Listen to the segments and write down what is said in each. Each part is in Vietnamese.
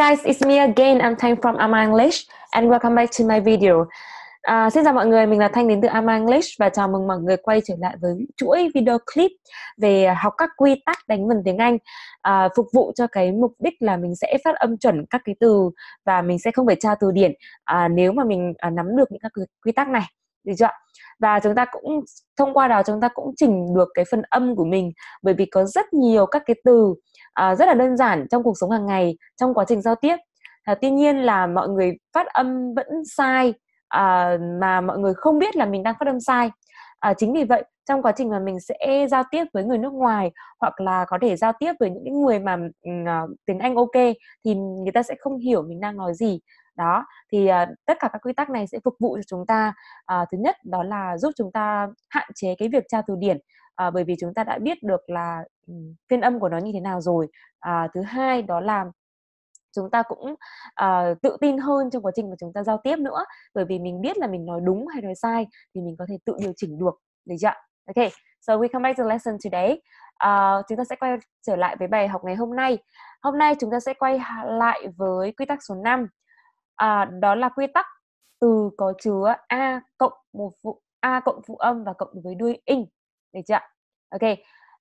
guys, it's me again. I'm Thanh from Ama English and welcome back to my video. À, xin chào mọi người, mình là Thanh đến từ Ama English và chào mừng mọi người quay trở lại với chuỗi video clip về học các quy tắc đánh vần tiếng Anh à, phục vụ cho cái mục đích là mình sẽ phát âm chuẩn các cái từ và mình sẽ không phải tra từ điển à, nếu mà mình à, nắm được những các quy tắc này được chưa và chúng ta cũng thông qua đó chúng ta cũng chỉnh được cái phần âm của mình bởi vì có rất nhiều các cái từ Ờ, rất là đơn giản trong cuộc sống hàng ngày trong quá trình giao tiếp à, tuy nhiên là mọi người phát âm vẫn sai à, mà mọi người không biết là mình đang phát âm sai à, chính vì vậy trong quá trình mà mình sẽ giao tiếp với người nước ngoài hoặc là có thể giao tiếp với những người mà uh, tiếng anh ok thì người ta sẽ không hiểu mình đang nói gì đó thì uh, tất cả các quy tắc này sẽ phục vụ cho chúng ta uh, thứ nhất đó là giúp chúng ta hạn chế cái việc tra từ điển à, bởi vì chúng ta đã biết được là phiên âm của nó như thế nào rồi à, thứ hai đó là chúng ta cũng uh, tự tin hơn trong quá trình mà chúng ta giao tiếp nữa bởi vì mình biết là mình nói đúng hay nói sai thì mình có thể tự điều chỉnh được được chưa ok so we come back to lesson today uh, chúng ta sẽ quay trở lại với bài học ngày hôm nay hôm nay chúng ta sẽ quay lại với quy tắc số 5 uh, à, đó là quy tắc từ có chứa a cộng một phụ a cộng phụ âm và cộng với đuôi ing được chưa ok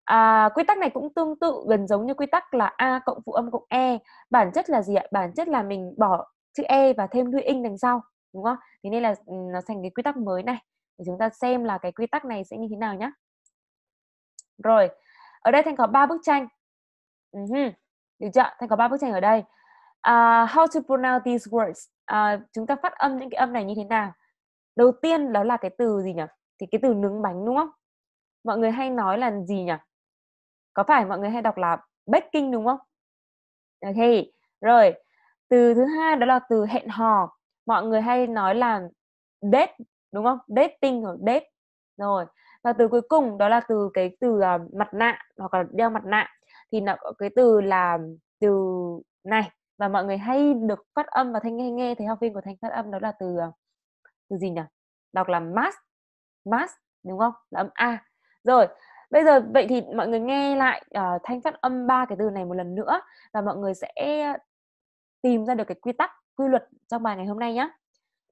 à, quy tắc này cũng tương tự gần giống như quy tắc là a cộng phụ âm cộng e bản chất là gì ạ bản chất là mình bỏ chữ e và thêm đuôi in đằng sau đúng không thế nên là ừ, nó thành cái quy tắc mới này để chúng ta xem là cái quy tắc này sẽ như thế nào nhé rồi ở đây thành có ba bức tranh uh-huh. được chưa thành có ba bức tranh ở đây uh, how to pronounce these words uh, chúng ta phát âm những cái âm này như thế nào đầu tiên đó là cái từ gì nhỉ thì cái từ nướng bánh đúng không mọi người hay nói là gì nhỉ có phải mọi người hay đọc là baking đúng không ok rồi từ thứ hai đó là từ hẹn hò mọi người hay nói là date đúng không dating hoặc date rồi và từ cuối cùng đó là từ cái từ uh, mặt nạ hoặc là đeo mặt nạ thì nó có cái từ là từ này và mọi người hay được phát âm và thanh nghe nghe thấy học viên của thanh phát âm đó là từ ờ, từ gì nhỉ đọc là mask mask đúng không là âm a rồi bây giờ vậy thì mọi người nghe lại uh, thanh phát âm ba cái từ này một lần nữa và mọi người sẽ tìm ra được cái quy tắc quy luật trong bài ngày hôm nay nhé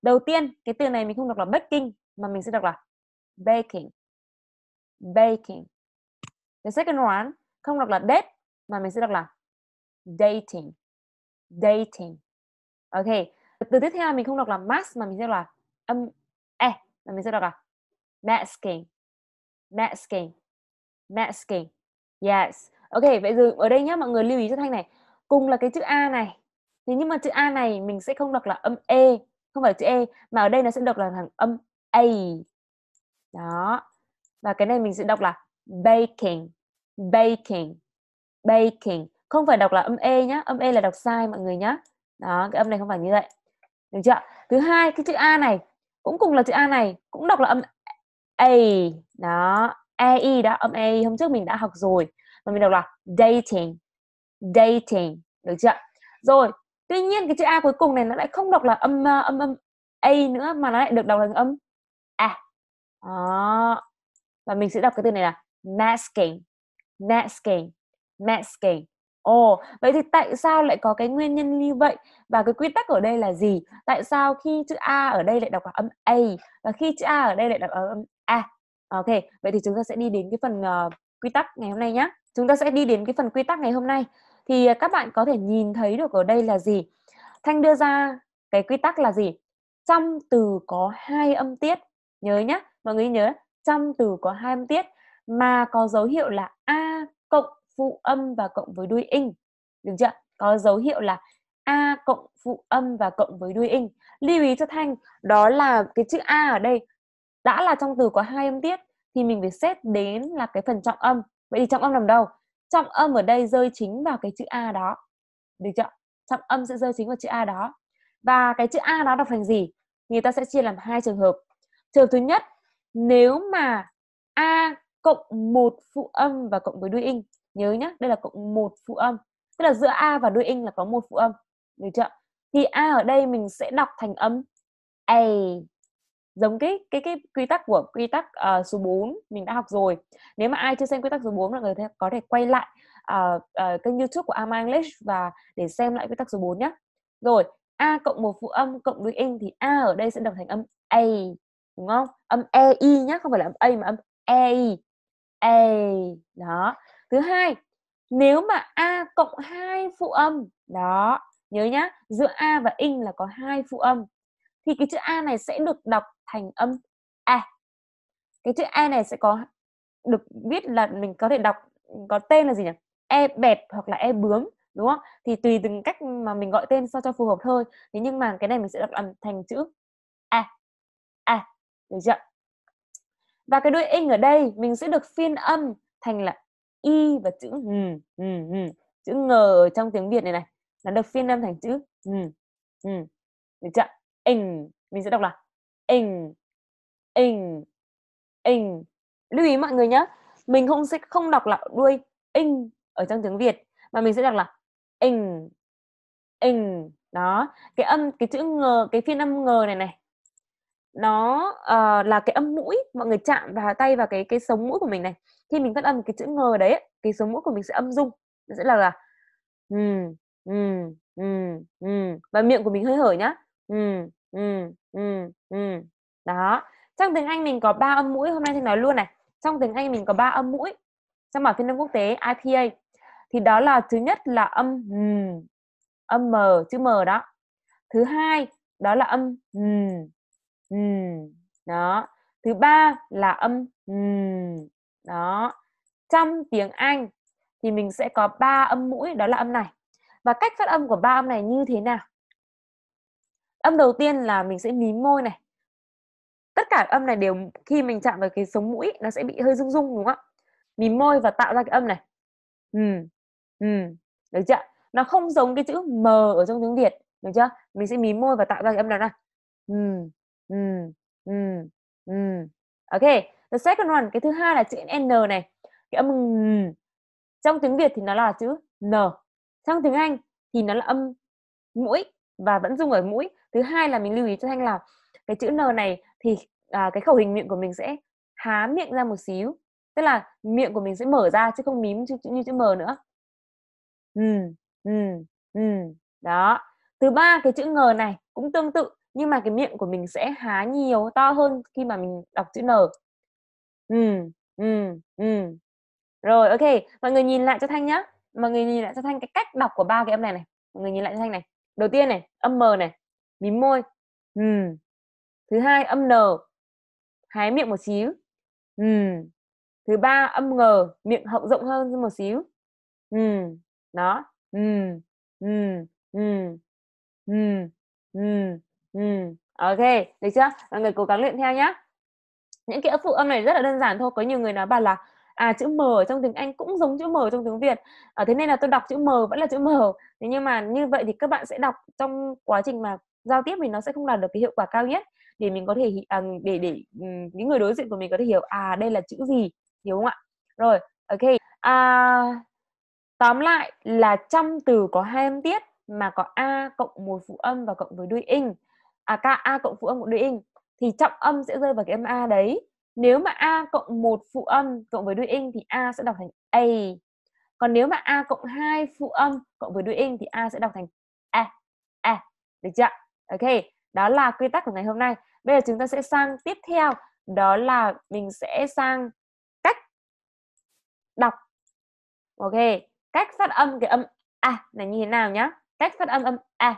đầu tiên cái từ này mình không đọc là baking mà mình sẽ đọc là baking baking the second one không đọc là date mà mình sẽ đọc là dating dating ok từ tiếp theo mình không đọc là mask mà mình sẽ đọc là âm e mà mình sẽ đọc là masking masking masking yes ok vậy giờ ở đây nhá mọi người lưu ý cho thanh này cùng là cái chữ a này thì nhưng mà chữ a này mình sẽ không đọc là âm e không phải chữ e mà ở đây nó sẽ đọc là thằng âm a đó và cái này mình sẽ đọc là baking baking baking không phải đọc là âm e nhá âm e là đọc sai mọi người nhá đó cái âm này không phải như vậy được chưa thứ hai cái chữ a này cũng cùng là chữ a này cũng đọc là âm a đó ai đó âm a hôm trước mình đã học rồi và mình đọc là dating dating được chưa rồi tuy nhiên cái chữ a cuối cùng này nó lại không đọc là âm ờ, âm âm a nữa mà nó lại được đọc là âm a đó và mình sẽ đọc cái từ này là masking masking masking Ồ, oh, vậy thì tại sao lại có cái nguyên nhân như vậy? Và cái quy tắc ở đây là gì? Tại sao khi chữ A ở đây lại đọc là âm A và khi chữ A ở đây lại đọc là âm a ok vậy thì chúng ta sẽ đi đến cái phần uh, quy tắc ngày hôm nay nhé chúng ta sẽ đi đến cái phần quy tắc ngày hôm nay thì ờ, các bạn có thể nhìn thấy được ở đây là gì thanh đưa ra cái quy tắc là gì trong từ có hai âm tiết nhớ nhé mọi người nhớ trong từ có hai âm tiết mà có dấu hiệu là a cộng phụ âm và cộng với đuôi in, được chưa có dấu hiệu là a cộng phụ âm và cộng với đuôi in. lưu ý cho thanh đó là cái chữ a ở đây đã là trong từ có hai âm tiết thì mình phải xét đến là cái phần trọng âm vậy thì trọng âm nằm đâu trọng âm ở đây rơi chính vào cái chữ a đó được chưa trọng âm sẽ rơi chính vào chữ a đó và cái chữ a đó đọc thành gì người ta sẽ chia làm hai trường hợp trường hợp thứ nhất nếu mà a cộng một phụ âm và cộng với đuôi in nhớ nhé đây là cộng một phụ âm tức là giữa a và đuôi in là có một phụ âm được chưa thì a ở đây mình sẽ đọc thành âm a giống cái cái cái quy tắc của quy tắc uh, số 4 mình đã học rồi nếu mà ai chưa xem quy tắc số 4 là người ta có thể quay lại uh, uh, kênh youtube của Ama English và để xem lại quy tắc số 4 nhé rồi a cộng một phụ âm cộng đuôi in thì a ở đây sẽ đọc thành âm a đúng không âm e i nhá không phải là âm a mà âm e a e, đó thứ hai nếu mà a cộng hai phụ âm đó nhớ nhá giữa a và in là có hai phụ âm thì cái chữ a này sẽ được đọc thành âm a cái chữ a này sẽ có được viết là mình có thể đọc có tên là gì nhỉ e bẹt hoặc là e bướm đúng không thì tùy từng cách mà mình gọi tên sao cho phù hợp thôi thế nhưng mà cái này mình sẽ đọc thành chữ a a được chưa và cái đuôi ing ở đây mình sẽ được phiên âm thành là y và chữ ng ng ng chữ ng ở trong tiếng việt này này nó được phiên âm thành chữ ng ng được chưa ing mình sẽ đọc là ing ing ing lưu ý mọi người nhé mình không sẽ không đọc là đuôi ing ở trong tiếng việt mà mình sẽ đọc là ing ing đó cái âm cái chữ ngờ cái phiên âm ngờ này này nó uh, là cái âm mũi mọi người chạm vào tay vào cái cái sống mũi của mình này khi mình phát âm cái chữ ngờ đấy cái sống mũi của mình sẽ âm dung nó sẽ là là ừ ừ ừ ừ và miệng của mình hơi hở nhá ừ Ừ, ừ, ừ, Đó, trong tiếng Anh mình có ba âm mũi, hôm nay thì nói luôn này. Trong tiếng Anh mình có ba âm mũi trong bảng phiên âm quốc tế IPA. Thì đó là thứ nhất là âm ừm, âm m, chữ m đó. Thứ hai đó là âm ừm, ừm, đó. Thứ ba là âm ừm, đó. Trong tiếng Anh thì mình sẽ có ba âm mũi đó là âm này. Và cách phát âm của ba âm này như thế nào? âm đầu tiên là mình sẽ mím môi này tất cả âm này đều khi mình chạm vào cái sống mũi nó sẽ bị hơi rung rung đúng không ạ mím môi và tạo ra cái âm này ừ ừ được chưa nó không giống cái chữ m ở trong tiếng việt được chưa mình sẽ mím môi và tạo ra cái âm đó này ừ ừ ừ ừ ok the second one cái thứ hai là chữ n này cái âm trong tiếng việt thì nó là chữ n trong tiếng anh thì nó là âm mũi và vẫn dùng ở mũi thứ hai là mình lưu ý cho thanh là cái chữ n này thì à, cái khẩu hình miệng của mình sẽ há miệng ra một xíu tức là miệng của mình sẽ mở ra chứ không mím như, như chữ m nữa ừ ừ ừ đó thứ ba cái chữ ngờ này cũng tương tự nhưng mà cái miệng của mình sẽ há nhiều to hơn khi mà mình đọc chữ n ừ ừ ừ rồi ok mọi người nhìn lại cho thanh nhá mọi người nhìn lại cho thanh cái cách đọc của ba cái âm này này mọi người nhìn lại cho thanh này đầu tiên này âm m này mím môi ừm thứ hai âm n hái miệng một xíu ừm thứ ba âm ngờ miệng họng rộng hơn một xíu ừm đó ừm ừm ừm ừm ừm ừm ok được chưa mọi người cố gắng luyện theo nhé những cái phụ âm này rất là đơn giản thôi có nhiều người nói bạn là à chữ m trong tiếng anh cũng giống chữ m trong tiếng việt à, thế nên là tôi đọc chữ m vẫn là chữ m thế nhưng mà như vậy thì các bạn sẽ đọc trong quá trình mà giao tiếp thì nó sẽ không đạt được cái hiệu quả cao nhất để mình có thể à, để để những người đối diện của mình có thể hiểu à đây là chữ gì hiểu không ạ rồi ok à, tóm lại là trong từ có hai âm tiết mà có a cộng một phụ âm và cộng với đuôi in à k a cộng phụ âm cộng đuôi in thì trọng âm sẽ rơi vào cái âm a đấy nếu mà a cộng một phụ âm cộng với đuôi ing thì a sẽ đọc thành a còn nếu mà a cộng hai phụ âm cộng với đuôi ing thì a sẽ đọc thành a a được chưa ok đó là quy tắc của ngày hôm nay bây giờ chúng ta sẽ sang tiếp theo đó là mình sẽ sang cách đọc ok cách phát âm cái âm a là như thế nào nhá cách phát âm âm a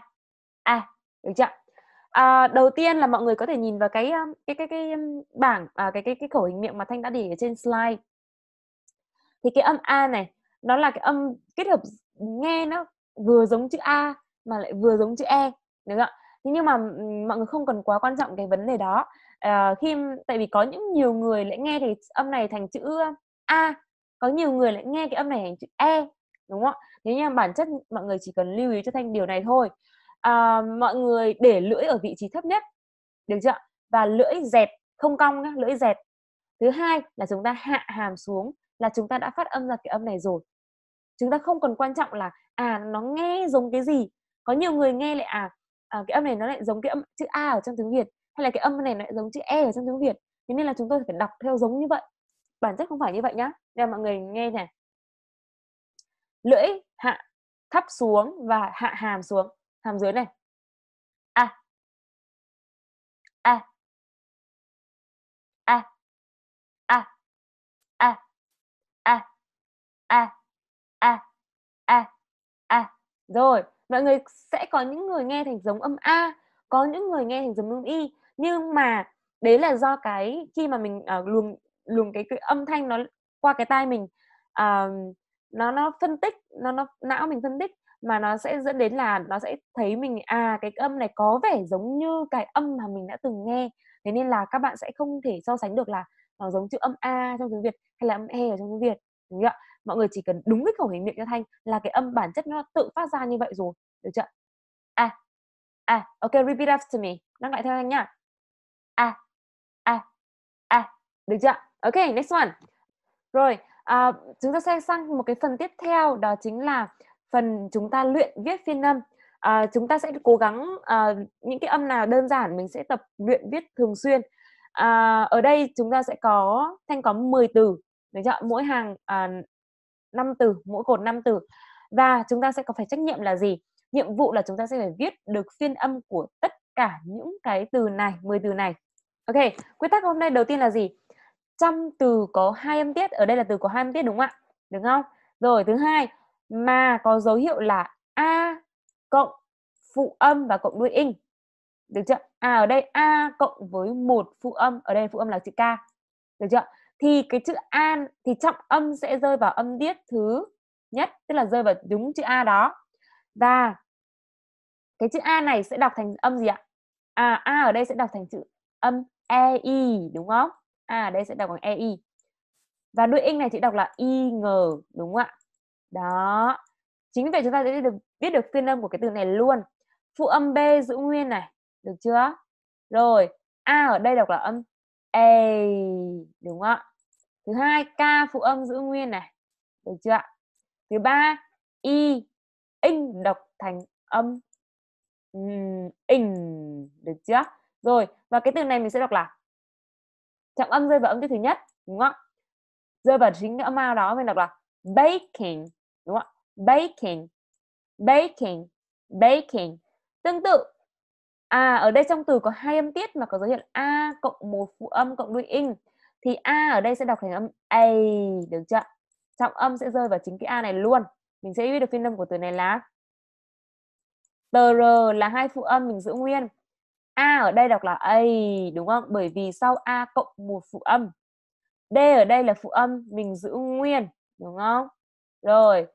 a được chưa À, đầu tiên là mọi người có thể nhìn vào cái cái cái cái bảng à, cái cái cái khẩu hình miệng mà Thanh đã để ở trên slide. Thì cái âm A này nó là cái âm kết hợp nghe nó vừa giống chữ A mà lại vừa giống chữ E được không ạ? Thế nhưng mà mọi người không cần quá quan trọng cái vấn đề đó. À, khi tại vì có những nhiều người lại nghe thì âm này thành chữ A, có nhiều người lại nghe cái âm này thành chữ E đúng không ạ? Thế nhưng mà bản chất mọi người chỉ cần lưu ý cho Thanh điều này thôi à, mọi người để lưỡi ở vị trí thấp nhất được chưa và lưỡi dẹt không cong nhé, lưỡi dẹt thứ hai là chúng ta hạ hàm xuống là chúng ta đã phát âm ra cái âm này rồi chúng ta không cần quan trọng là à nó nghe giống cái gì có nhiều người nghe lại à, à cái âm này nó lại giống cái âm chữ a ở trong tiếng việt hay là cái âm này nó lại giống chữ e ở trong tiếng việt thế nên là chúng tôi phải đọc theo giống như vậy bản chất không phải như vậy nhá để mọi người nghe này lưỡi hạ thấp xuống và hạ hàm xuống hàm dưới này a a a a a a a a a a rồi mọi người sẽ có những người nghe thành giống âm a có những người nghe thành giống âm y nhưng mà đấy là do cái khi mà mình uh, luồng luồng cái, cái âm thanh nó qua cái tai mình uh, nó nó phân tích nó nó não mình phân tích mà nó sẽ dẫn đến là nó sẽ thấy mình à cái âm này có vẻ giống như cái âm mà mình đã từng nghe thế nên là các bạn sẽ không thể so sánh được là nó giống chữ âm a trong tiếng việt hay là âm e ở trong tiếng việt đúng chưa mọi người chỉ cần đúng cái khẩu hình miệng cho thanh là cái âm bản chất nó tự phát ra như vậy rồi được chưa a a ok repeat after me nói lại theo anh nhá a a a được chưa ok next one rồi à, chúng ta sẽ sang một cái phần tiếp theo đó chính là phần chúng ta luyện viết phiên âm à, chúng ta sẽ cố gắng à, những cái âm nào đơn giản mình sẽ tập luyện viết thường xuyên à, ở đây chúng ta sẽ có thanh có 10 từ để chọn mỗi hàng à, 5 từ mỗi cột 5 từ và chúng ta sẽ có phải trách nhiệm là gì nhiệm vụ là chúng ta sẽ phải viết được phiên âm của tất cả những cái từ này 10 từ này ok quy tắc hôm nay đầu tiên là gì trong từ có hai âm tiết ở đây là từ có hai âm tiết đúng không ạ đúng không rồi thứ hai mà có dấu hiệu là a cộng phụ âm và cộng đuôi inh được chưa à ở đây a cộng với một phụ âm ở đây phụ âm là chữ k được chưa thì cái chữ a thì trọng âm sẽ rơi vào âm điếc thứ nhất tức là rơi vào đúng chữ a đó và cái chữ a này sẽ đọc thành âm gì ạ à a ở đây sẽ đọc thành chữ âm ei đúng không a ở đây sẽ đọc bằng ei và đuôi inh này chị đọc là i ngờ đúng không ạ đó chính vì vậy chúng ta sẽ được biết được phiên âm của cái từ này luôn phụ âm b giữ nguyên này được chưa rồi a ở đây đọc là âm a đúng không ạ thứ hai k phụ âm giữ nguyên này được chưa ạ thứ ba i in đọc thành âm in được chưa rồi và cái từ này mình sẽ đọc là trọng âm rơi vào âm tiết thứ nhất đúng không ạ rơi vào chính âm a đó mình đọc là baking đúng không baking baking baking tương tự à ở đây trong từ có hai âm tiết mà có dấu hiệu a cộng một phụ âm cộng đuôi in thì a ở đây sẽ đọc thành âm a được chưa trọng âm sẽ rơi vào chính cái a này luôn mình sẽ biết được phiên âm của từ này là tr là hai phụ âm mình giữ nguyên a ở đây đọc là a đúng không bởi vì sau a cộng một phụ âm d ở đây là phụ âm mình giữ nguyên đúng không rồi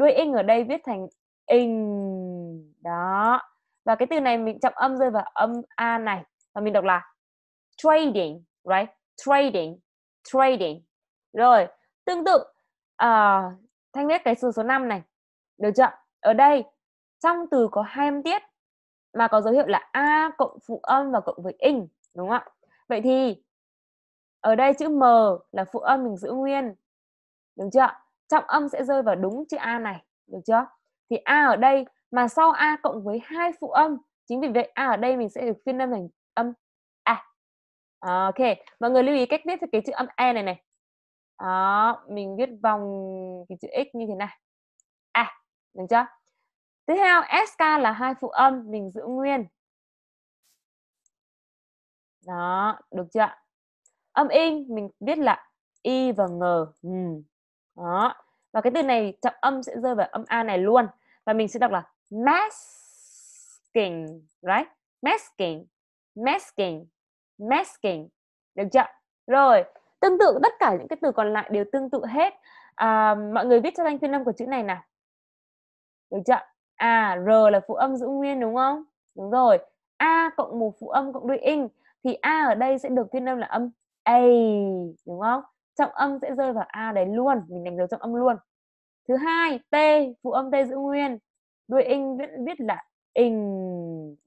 đuôi ing ở đây viết thành ing đó và cái từ này mình trọng âm rơi vào âm a này và mình đọc là trading right trading trading rồi tương tự uh, thanh viết cái từ số 5 này được chưa ở đây trong từ có hai âm tiết mà có dấu hiệu là a cộng phụ âm và cộng với ing đúng không ạ vậy thì ở đây chữ m là phụ âm mình giữ nguyên đúng chưa trọng âm sẽ rơi vào đúng chữ A này được chưa thì A ở đây mà sau A cộng với hai phụ âm chính vì vậy A ở đây mình sẽ được phiên âm thành âm A ok mọi người lưu ý cách viết cái chữ âm E này này đó mình viết vòng cái chữ X như thế này A được chưa tiếp theo SK là hai phụ âm mình giữ nguyên đó được chưa âm in mình viết là y và ng ừ. Đó. Và cái từ này trọng âm sẽ rơi vào âm A này luôn. Và mình sẽ đọc là masking, right? Masking, masking, masking. Được chưa? Rồi, tương tự tất cả những cái từ còn lại đều tương tự hết. À, mọi người viết cho danh phiên âm của chữ này nào. Được chưa? À, R là phụ âm giữ nguyên đúng không? Đúng rồi. A cộng một phụ âm cộng đuôi ing thì A ở đây sẽ được phiên âm là âm A đúng không? trọng âm sẽ rơi vào a đấy luôn mình đánh dấu trọng âm luôn thứ hai t phụ âm t giữ nguyên đuôi in viết, viết là in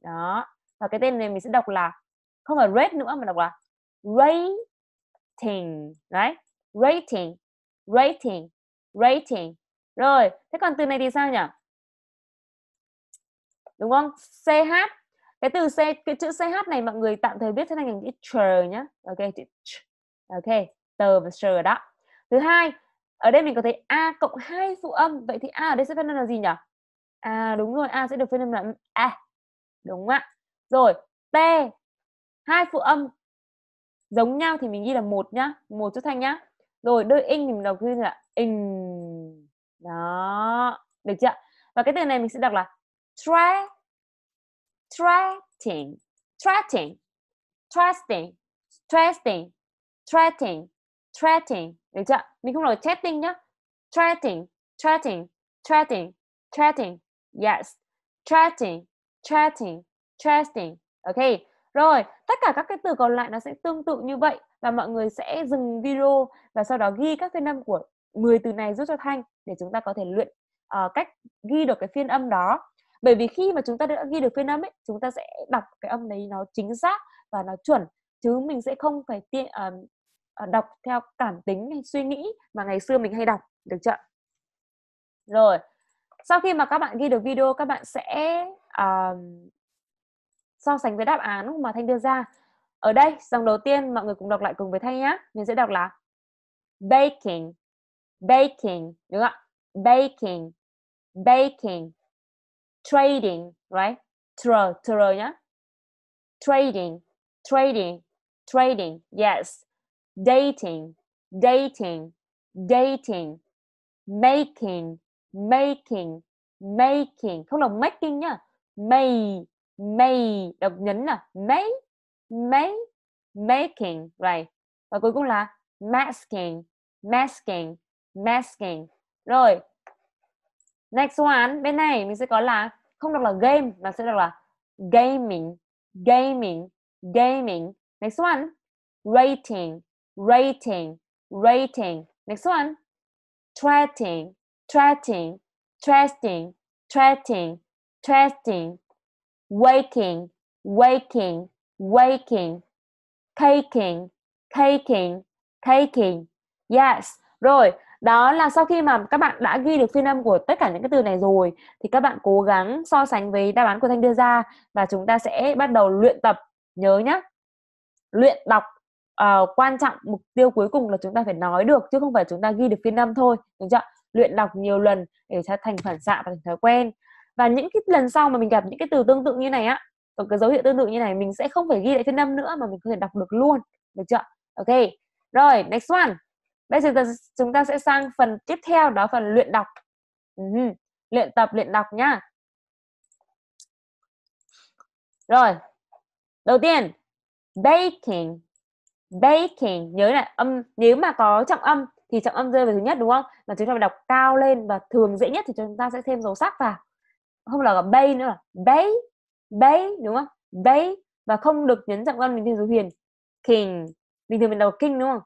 đó và cái tên này mình sẽ đọc là không phải rate nữa mà đọc là rating đấy rating rating rating rồi thế còn từ này thì sao nhỉ đúng không ch cái từ c cái chữ ch này mọi người tạm thời biết thế này là chữ chờ nhá ok chữ ch. ok tờ và sờ đó thứ hai ở đây mình có thấy a cộng hai phụ âm vậy thì a ở đây sẽ phân âm là gì nhỉ à đúng rồi a sẽ được phân âm là a đúng không ạ rồi t hai phụ âm giống nhau thì mình ghi là một nhá một chút thanh nhá rồi đôi in thì mình đọc như là in đó được chưa và cái từ này mình sẽ đọc là tra trusting, trusting, trusting trusting threatening threatening được chưa mình không nói threatening nhá threatening threatening threatening threatening yes threatening threatening threatening ok rồi tất cả các cái từ còn lại nó sẽ tương tự như vậy và mọi người sẽ dừng video và sau đó ghi các phiên âm của 10 từ này giúp cho Thanh để chúng ta có thể luyện uh, cách ghi được cái phiên âm đó. Bởi vì khi mà chúng ta đã ghi được phiên âm ấy, chúng ta sẽ đọc cái âm đấy nó chính xác và nó chuẩn chứ mình sẽ không phải tiện uh, Ờ, đọc theo cảm tính hay suy nghĩ mà ngày xưa mình hay đọc được chưa rồi sau khi mà các bạn ghi được video các bạn sẽ uh, so sánh với đáp án mà thanh đưa ra ở đây dòng đầu tiên mọi người cùng đọc lại cùng với thanh nhé mình sẽ đọc là baking baking đúng không baking baking trading right tr tr nhá trading trading trading yes dating, dating, dating, making, making, making, không đồng making nhá. May, may, đọc nhấn nè, may, may, making, right. Và cuối cùng là masking, masking, masking. Rồi. Next one, bên này mình sẽ có là không đọc là game mà sẽ đọc là gaming, gaming, gaming. Next one, rating, rating, rating. Next one, treating, treating, threatening, treating, threatening, waking, waking, waking, taking, taking, taking. Yes, rồi. Đó là sau khi mà các bạn đã ghi được phiên âm của tất cả những cái từ này rồi thì các bạn cố gắng so sánh với đáp án của Thanh đưa ra và chúng ta sẽ bắt đầu luyện tập nhớ nhé. Luyện đọc uh, quan trọng mục tiêu cuối cùng là chúng ta phải nói được chứ không phải chúng ta ghi được phiên âm thôi đúng chưa luyện đọc nhiều lần để thành phản xạ và thành thói quen và những cái lần sau mà mình gặp những cái từ tương tự như này á còn cái dấu hiệu tương tự như này mình sẽ không phải ghi lại phiên âm nữa mà mình có thể đọc được luôn được chưa ok rồi next one bây giờ chúng ta sẽ sang phần tiếp theo đó phần luyện đọc uh-huh. luyện tập luyện đọc nhá rồi đầu tiên baking baking nhớ là âm nếu mà có trọng âm thì trọng âm rơi vào thứ nhất đúng không mà chúng ta phải đọc cao lên và thường dễ nhất thì chúng ta sẽ thêm dấu sắc vào không là bay nữa là bay bay đúng không bay và không được nhấn trọng âm mình thêm dấu huyền king bình thường mình đọc king đúng không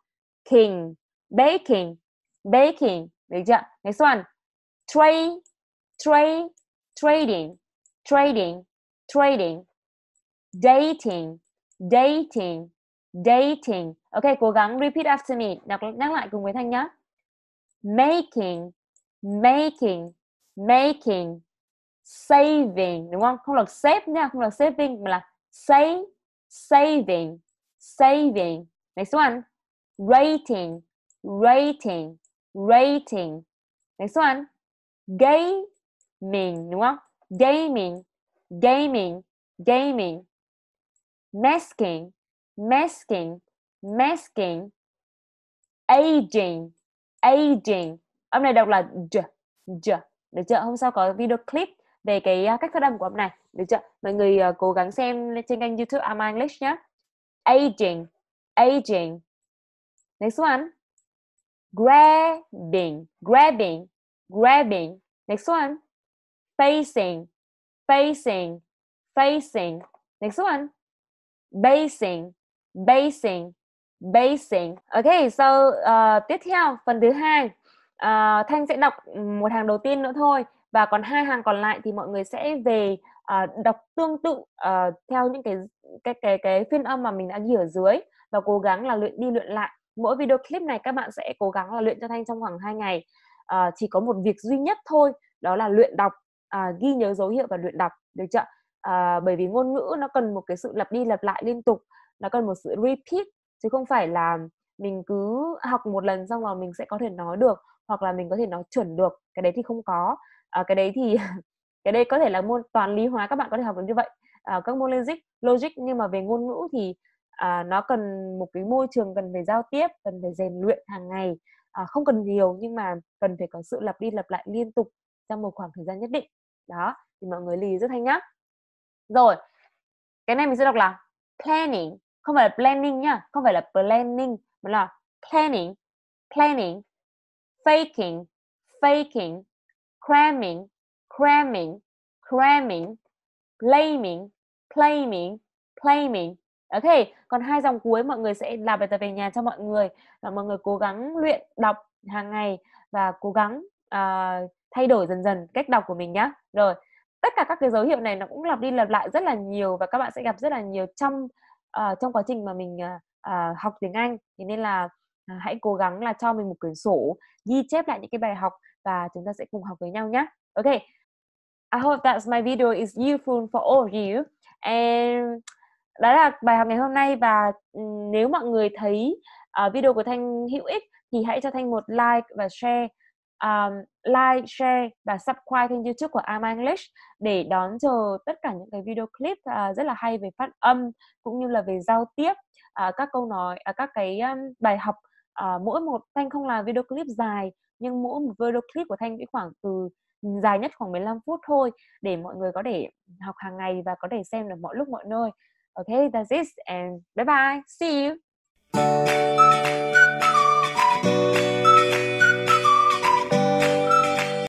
king baking baking được chưa next one trade trade trading trading trading dating dating dating. Ok, cố gắng repeat after me. Đọc nhắc lại cùng với Thanh nhá. Making, making, making, saving, đúng không? Không là save nha, không là saving mà là save, saving, saving. Next one. Rating, rating, rating. Next one. Gaming, đúng không? Gaming, gaming, gaming. Masking, masking, masking, aging, aging. Âm này đọc là j, j. Được chưa? Hôm sau có video clip về cái à, cách phát âm của âm này. Được chưa? Mọi người uh, cố gắng xem trên kênh YouTube Am English nhé. Aging, aging. Next one. Grabbing, grabbing, grabbing. Next one. Facing, facing, facing. Next one. Basing, basing basing ok so uh, tiếp theo phần thứ hai uh, thanh sẽ đọc một hàng đầu tiên nữa thôi và còn hai hàng còn lại thì mọi người sẽ về uh, đọc tương tự uh, theo những cái cái cái cái phiên âm mà mình đã ghi ở dưới và cố gắng là luyện đi luyện lại mỗi video clip này các bạn sẽ cố gắng là luyện cho thanh trong khoảng 2 ngày uh, chỉ có một việc duy nhất thôi đó là luyện đọc uh, ghi nhớ dấu hiệu và luyện đọc được chưa uh, bởi vì ngôn ngữ nó cần một cái sự lặp đi lặp lại liên tục nó cần một sự repeat chứ không phải là mình cứ học một lần xong rồi mình sẽ có thể nói được hoặc là mình có thể nói chuẩn được cái đấy thì không có à, cái đấy thì cái đây có thể là môn toàn lý hóa các bạn có thể học được như vậy à, các môn logic logic nhưng mà về ngôn ngữ thì à, nó cần một cái môi trường cần phải giao tiếp cần phải rèn luyện hàng ngày à, không cần nhiều nhưng mà cần phải có sự lặp đi lặp lại liên tục trong một khoảng thời gian nhất định đó thì mọi người lì rất hay nhá rồi cái này mình sẽ đọc là planning không phải là planning nhá không phải là planning mà là planning planning faking faking cramming cramming cramming blaming blaming blaming Ok, còn hai dòng cuối mọi người sẽ làm bài tập về nhà cho mọi người và mọi người cố gắng luyện đọc hàng ngày và cố gắng uh, thay đổi dần dần cách đọc của mình nhé. Rồi, tất cả các cái dấu hiệu này nó cũng lặp đi lặp lại rất là nhiều và các bạn sẽ gặp rất là nhiều trong à, trong quá trình mà mình à, học tiếng Anh thì nên là à, hãy cố gắng là cho mình một quyển sổ ghi chép lại những cái bài học và chúng ta sẽ cùng học với nhau nhé. OK I hope that my video is useful for all of you. And đó là bài học ngày hôm nay và nếu mọi người thấy uh, video của Thanh hữu ích thì hãy cho Thanh một like và share um, like, share và subscribe kênh YouTube của I'm English để đón chờ tất cả những cái video clip uh, rất là hay về phát âm cũng như là về giao tiếp uh, các câu nói uh, các cái um, bài học uh, mỗi một thanh không là video clip dài nhưng mỗi một video clip của thanh cũng khoảng từ dài nhất khoảng 15 phút thôi để mọi người có thể học hàng ngày và có thể xem được mọi lúc mọi nơi. Okay, that's it and bye bye. See you.